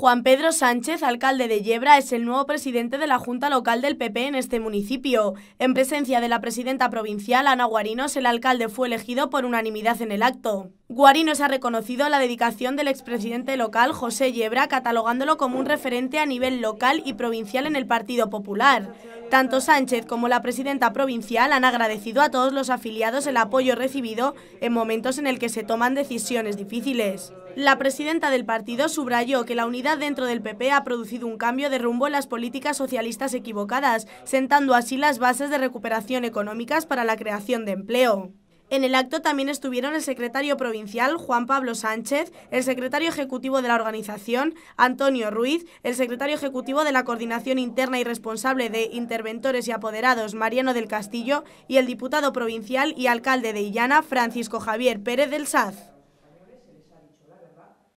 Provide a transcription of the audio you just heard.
Juan Pedro Sánchez, alcalde de Yebra, es el nuevo presidente de la Junta Local del PP en este municipio. En presencia de la presidenta provincial, Ana Guarinos, el alcalde fue elegido por unanimidad en el acto. Guarinos ha reconocido la dedicación del expresidente local, José Yebra, catalogándolo como un referente a nivel local y provincial en el Partido Popular. Tanto Sánchez como la presidenta provincial han agradecido a todos los afiliados el apoyo recibido en momentos en el que se toman decisiones difíciles. La presidenta del partido subrayó que la unidad dentro del PP ha producido un cambio de rumbo en las políticas socialistas equivocadas, sentando así las bases de recuperación económicas para la creación de empleo. En el acto también estuvieron el secretario provincial Juan Pablo Sánchez, el secretario ejecutivo de la organización Antonio Ruiz, el secretario ejecutivo de la Coordinación Interna y responsable de Interventores y Apoderados Mariano del Castillo y el diputado provincial y alcalde de Illana Francisco Javier Pérez del Saz.